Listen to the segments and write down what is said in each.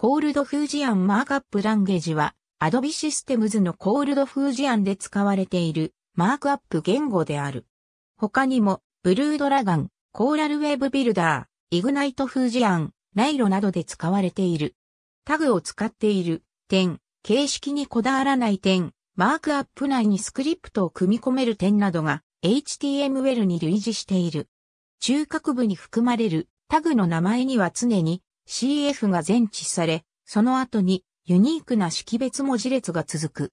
コールドフージアンマーカップランゲージは、アドビシステムズのコールドフージアンで使われているマークアップ言語である。他にも、ブルードラガン、コーラルウェーブビルダー、イグナイトフージアン、ナイロなどで使われている。タグを使っている点、形式にこだわらない点、マークアップ内にスクリプトを組み込める点などが HTML に類似している。中核部に含まれるタグの名前には常に CF が前置され、その後にユニークな識別文字列が続く。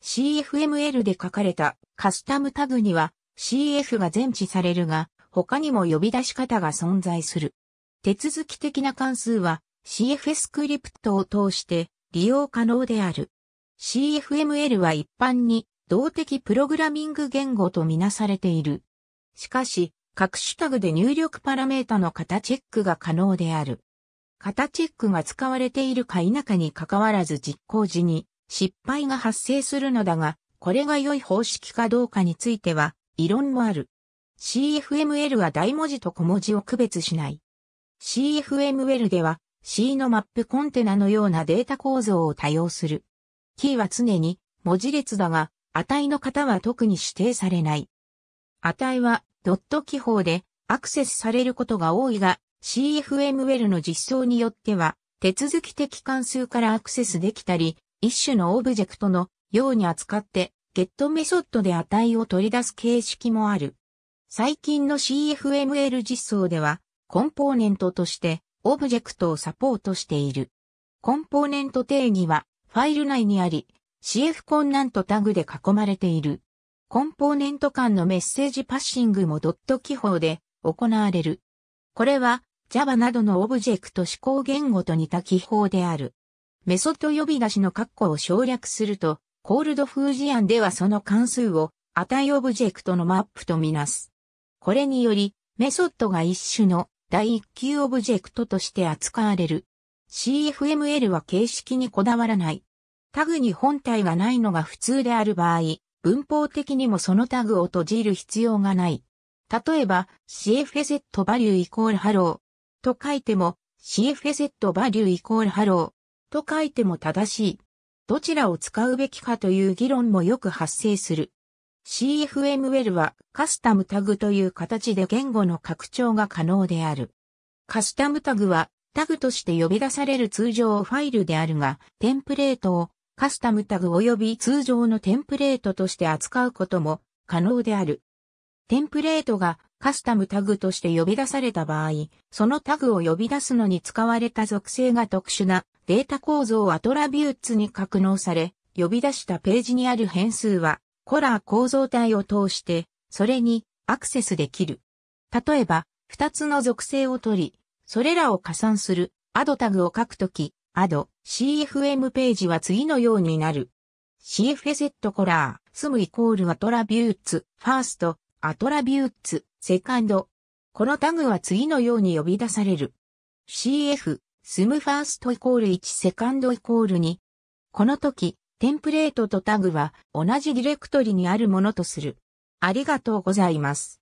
CFML で書かれたカスタムタグには CF が前置されるが、他にも呼び出し方が存在する。手続き的な関数は CF スクリプトを通して利用可能である。CFML は一般に動的プログラミング言語とみなされている。しかし、各種タグで入力パラメータの型チェックが可能である。型チェックが使われているか否かに関わらず実行時に失敗が発生するのだが、これが良い方式かどうかについては、異論もある。CFML は大文字と小文字を区別しない。CFML では C のマップコンテナのようなデータ構造を多用する。キーは常に文字列だが、値の型は特に指定されない。値はドット記法でアクセスされることが多いが、CFM l の実装によっては、手続き的関数からアクセスできたり、一種のオブジェクトのように扱って、ゲットメソッドで値を取り出す形式もある。最近の CFML 実装では、コンポーネントとしてオブジェクトをサポートしている。コンポーネント定義はファイル内にあり、CF 困難とタグで囲まれている。コンポーネント間のメッセージパッシングもドット記法で行われる。これは Java などのオブジェクト指向言語と似た記法である。メソッド呼び出しの括弧を省略すると、コールド風事案ではその関数を値オブジェクトのマップとみなす。これにより、メソッドが一種の第一級オブジェクトとして扱われる。CFML は形式にこだわらない。タグに本体がないのが普通である場合、文法的にもそのタグを閉じる必要がない。例えば、CFZ バリューイコールハロー、と書いても CF z セットバリューイコールハローと書いても正しい。どちらを使うべきかという議論もよく発生する。CFM l はカスタムタグという形で言語の拡張が可能である。カスタムタグはタグとして呼び出される通常ファイルであるが、テンプレートをカスタムタグ及び通常のテンプレートとして扱うことも可能である。テンプレートがカスタムタグとして呼び出された場合、そのタグを呼び出すのに使われた属性が特殊なデータ構造アトラビューツに格納され、呼び出したページにある変数は、コラー構造体を通して、それにアクセスできる。例えば、二つの属性を取り、それらを加算するアドタグを書くとき、アド CFM ページは次のようになる。c f s セコラー、スムイコールアトラビューツ、ファースト、アトラビューツ、セカンド。このタグは次のように呼び出される。CF、スムファーストイコール1セカンドイコール2。この時、テンプレートとタグは同じディレクトリにあるものとする。ありがとうございます。